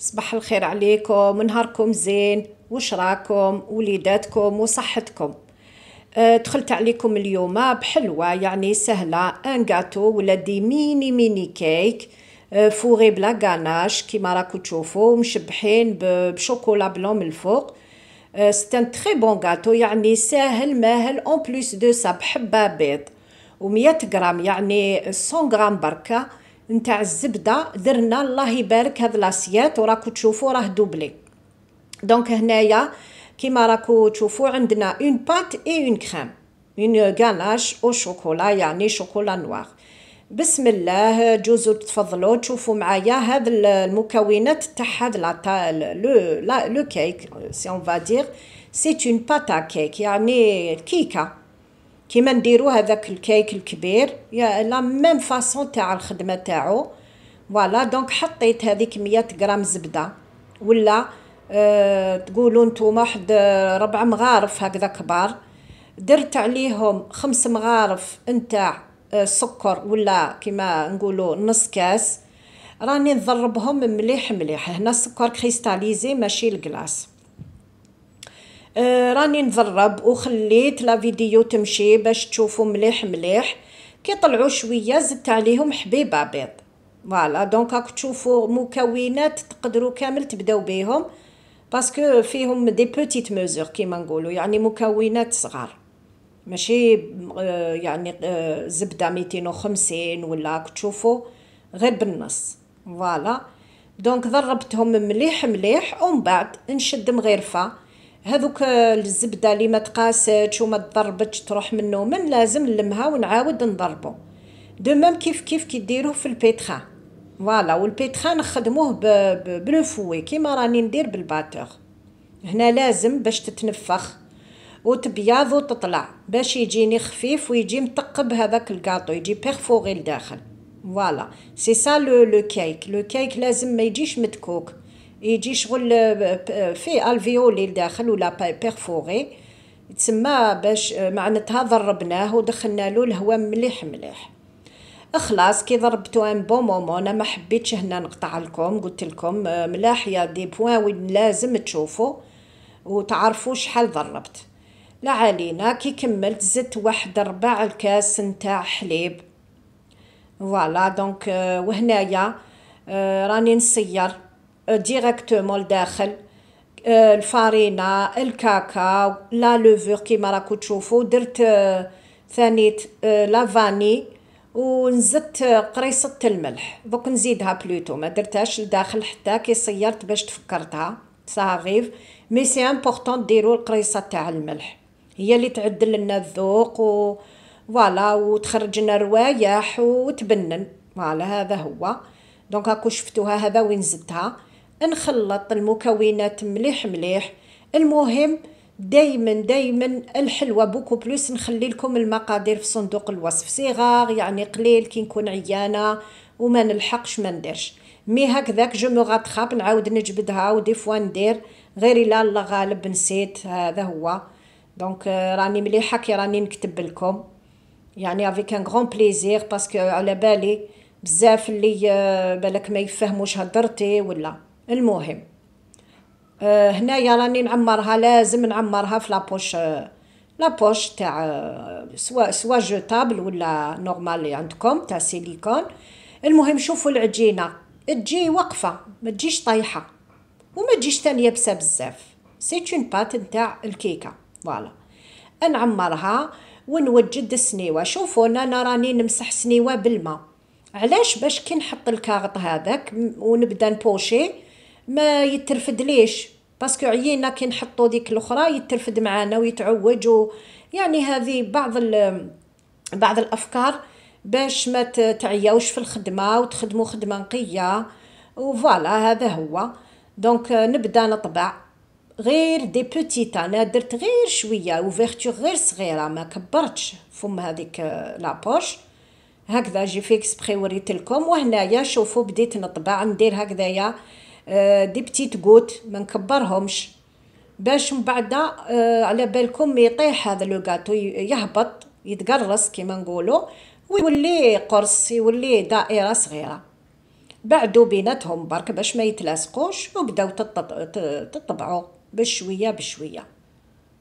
صباح الخير عليكم ونهاركم زين راكم وليداتكم وصحتكم أه، دخلت عليكم اليوم بحلوة يعني سهلة ان جاتو ولا دي ميني ميني كيك أه، فوغي بلا غاناش كيما راكو تشوفوا مشبحين بشوكولا بلون من الفوق سي ان تري بون غاتو يعني ساهل ماهل اون بليس دو سا بحبه بيض و 100 غرام يعني 100 غرام بركه نتاع الزبده درنا الله يبارك هاد لاسيات وراكو تشوفوا راه دوبلي دونك هنايا كيما راكو تشوفوا عندنا اون بات اي اون كريم اون غاناش او شوكولا يعني شوكولا نوار بسم الله جوزو تفضلوا تشوفوا معايا هاد المكونات تاع هاد لو لو كيك سي اون فادير سي اون باتا كيك يعني كيكه كيما نديرو هذاك الكيك الكبير يا لا ميم فاصون تاع الخدمه تاعو فوالا دونك حطيت هذيك 100 غرام زبده ولا أه تقولوا نتوما واحد آه، ربع مغارف هكذا كبار درت عليهم خمس مغارف نتاع آه، سكر ولا كيما نقولوا نص كاس راني نضربهم مليح مليح هنا السكر كريستاليزي ماشي الكلاص آه، راني نضرب وخليت لا فيديو تمشي باش تشوفوا مليح مليح كي طلعوا شويه زدت عليهم حبيبه بيض فوالا دونك راك تشوفوا مكونات تقدروا كامل تبداو بهم باسكو فيهم دي بوتيت ميزور كيما نقولوا يعني مكونات صغار ماشي آه، يعني آه، زبده 250 ولا تشوفوا غير بالنص فوالا دونك ضربتهم مليح مليح ومن بعد نشد مغرفه هذوك الزبده اللي ما تقاستش وما تضربتش تروح منه من لازم نلمها ونعاود نضربه دو ميم كيف كيف كيديروه في البيتخا فوالا والبيتخا نخدموه بلو فوي كيما راني ندير بالباتور هنا لازم باش تتنفخ وتبيض وتطلع باش يجيني خفيف ويجي متقب هذاك الكاطو يجي بيرفوري لداخل فوالا سي سا لو لو كيك لو كيك لازم ما يجيش متكوك يجي شغل آه، فيه الفيولي لداخل ولا بيرفوري تسمى باش آه، معناتها ضربناه ودخلنا له الهواء مليح مليح خلاص كي ضربتو ان بون مومون انا ما حبيتش هنا نقطع لكم قلت لكم آه، يا دي بوين وين لازم تشوفوا وتعرفوا شحال ضربت لا علينا كي كملت زدت واحد ربع الكاس نتاع حليب فوالا دونك وهنايا راني نصير ديريكتومون أه، لداخل أه، الفارينا الكاكاو لا لوفور كيما راكو تشوفوا درت أه، ثاني لا فاني ونزدت قريصة الملح دوك نزيدها بلوتو ما درتهاش لداخل حتى كي صيرت باش تفكرتها صافيف مي سي امبورطون ديرو القريصة تاع الملح هي اللي تعدل لنا الذوق و فوالا وتخرج لنا روايح وتبنن فوالا هذا هو دونك هاكو شفتوها هذا وين زدتها نخلط المكونات مليح مليح المهم دايما دايما الحلوى بوكو بلوس نخلي لكم المقادير في صندوق الوصف صغار يعني قليل كي نكون عيانه وما نلحقش ما نديرش مي هكذاك جو مو غاتخاب نعاود نجبدها ودي فوا ندير غير الا الله غالب نسيت هذا هو دونك آه، راني مليحه كي راني نكتب لكم يعني افيك ان غون بليزير باسكو على بالي بزاف اللي آه، بالك ما يفهموش هضرتي ولا المهم آه هنايا راني نعمرها لازم نعمرها في لابوش آه، لابوش تاع آه، سوا سوا جوتابل ولا نورمال اللي عندكم تاع سيليكون المهم شوفوا العجينه تجي واقفه ما تجيش طايحه وما تجيش تانية يابسه بزاف سي اون بات نتاع الكيكه فوالا نعمرها ونوجد السنيوه شوفوا انا راني نمسح سنيوه بالماء علاش باش كي نحط الكاغط هذاك ونبدا نبوشي ما يترفد ليش باسكو عيينا كي نحطو ديك الاخرى يترفد معانا ويتعوج و يعني هذه بعض ال... بعض الافكار باش ما تعياوش في الخدمه وتخدموا خدمه نقيه وفوالا هذا هو دونك نبدا نطبع غير دي بوتيت انا درت غير شويه اوفرتور غير صغيره ما كبرتش فم هذيك آه، لابوش هكذا جي فيكس بخي وريت لكم وهنايا شوفوا بديت نطبع ندير هكذايا آه، دي بتيت غوت ما نكبرهمش باش من بعد آه، على بالكم يطيح هذا لو غاتو يهبط يتقرص كيما نقولوا ويولي قرص يولي دائره صغيره بعدو بيناتهم برك باش ما يتلاصقوش وبداو تطبعوا بشويه بشويه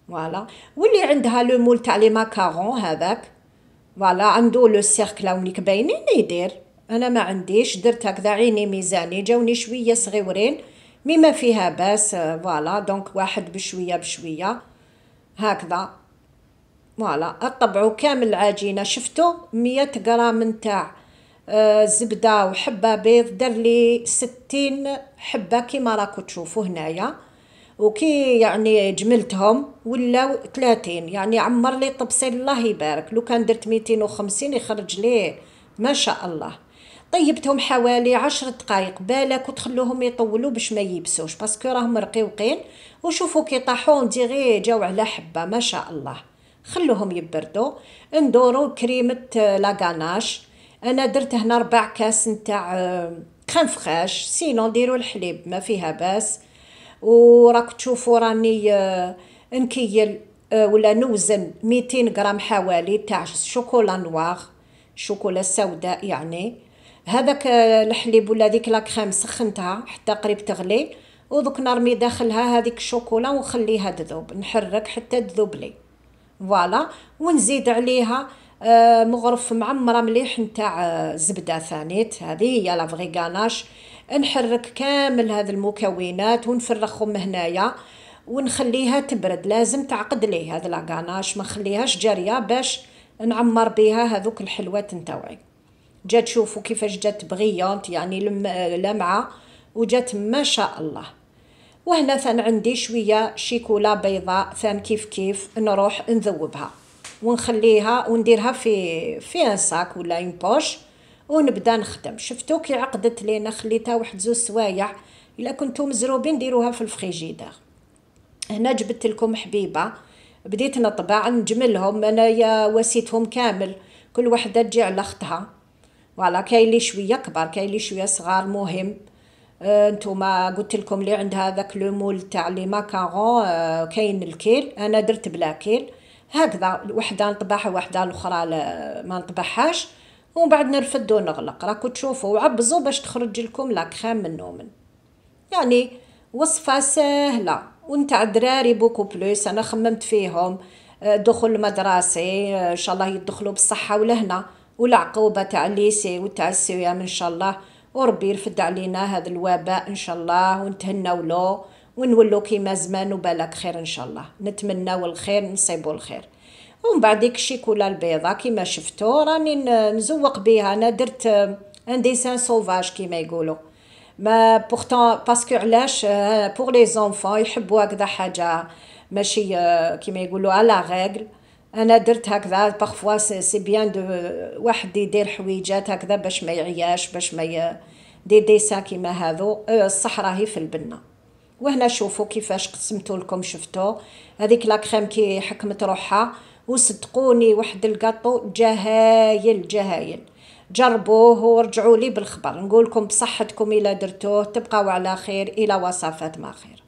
فوالا واللي عندها لو مول تاع لي ماكارون هذاك فوالا عندو لو سيركل هونيك باينين يدير انا ما عنديش درت هكذا عيني ميزاني جاوني شويه صغيورين مي ما فيها باس آه، فوالا دونك واحد بشويه بشويه هكذا فوالا اطبعوا كامل العجينه شفتو مية غرام نتاع آه، زبده وحبه بيض دار لي 60 حبه كيما راكو تشوفو هنايا وكي يعني جملتهم ولاو 30 يعني عمر لي طبسي الله يبارك لو كان درت 250 يخرج لي ما شاء الله طيبتهم حوالي عشر دقائق بالك وتخلوهم يطولوا باش ما يبسوش باسكو راهم رقيقين وشوفوا كي طاحوا ديغي جاو على حبه ما شاء الله خلوهم يبردوا ندورو كريمه آه، لاغاناش انا درت هنا ربع كاس نتاع كريم فخاش سينو ديروا الحليب ما فيها باس وراك تشوفوا راني آه، نكيل آه، ولا نوزن 200 غرام حوالي تاع شوكولا نوار شوكولا سوداء يعني هذاك آه، الحليب ولا ديك لا سخنتها حتى قريب تغلي ودوك نرمي داخلها هذيك الشوكولا ونخليها تذوب نحرك حتى تذوب لي فوالا ونزيد عليها آه، مغرف معمره مليح نتاع آه، زبده ثانيت هذه هي لا فغي غاناش نحرك كامل هذه المكونات ونفرخهم هنايا ونخليها تبرد لازم تعقد لي هذا غاناش ما نخليهاش جاريه باش نعمر بها هذوك الحلوات نتاوعي جات تشوفوا كيفاش جات بغيونت يعني لمعه وجات ما شاء الله وهنا ثان عندي شويه شيكولا بيضاء ثان كيف كيف نروح نذوبها ونخليها ونديرها في في انساك ولا ان بوش ونبدا نخدم شفتو كي عقدت لينا خليتها واحد زوج سوايع الا كنتو مزروبين ديروها في الفريجيدير هنا جبت لكم حبيبه بديت نطبع نجملهم انايا وسيتهم كامل كل وحده تجي على خطها فوالا كاين لي شويه كبار كاين لي شويه صغار مهم أه، نتوما قلت لكم لي عندها هذاك لو مول تاع لي ماكارون أه، كاين الكيل انا درت بلا كيل هكذا وحده نطبعها وحده الاخرى ما نطبعهاش ومن بعد نرفد ونغلق راكو تشوفوا وعبزوا باش تخرج لكم لا كريم من نومن يعني وصفه سهله ونتاع دراري بوكو بلوس انا خممت فيهم أه، دخول المدرسه ان شاء الله يدخلوا بالصحه ولهنا والعقوبة سي وتاع وياهم إن شاء الله وربي يرفد علينا هذا الوباء إن شاء الله ونتهناو له ونولو كيما زمان وبالك خير إن شاء الله نتمناو الخير نصيبو الخير ومن بعد ديك الشيكولا البيضاء كيما شفتو راني نزوق بها أنا درت ان ديسان سوفاج كيما يقولوا ما بورتون باسكو علاش بور لي زونفون يحبوا هكذا حاجه ماشي آه، كيما يقولوا على ريغل انا درت هكذا بارفوا سي بيان دو واحد يدير حويجات هكذا باش ما يعياش باش ما ي... دي ديسان كيما هذو أه، الصح راهي في البنه وهنا شوفوا كيفاش قسمتو لكم شفتو هذيك لا كريم كي حكمت روحها وصدقوني واحد الكاطو جهايل جهايل جربوه ورجعوا لي بالخبر نقول لكم بصحتكم الا درتوه تبقاو على خير الى وصفات ما خير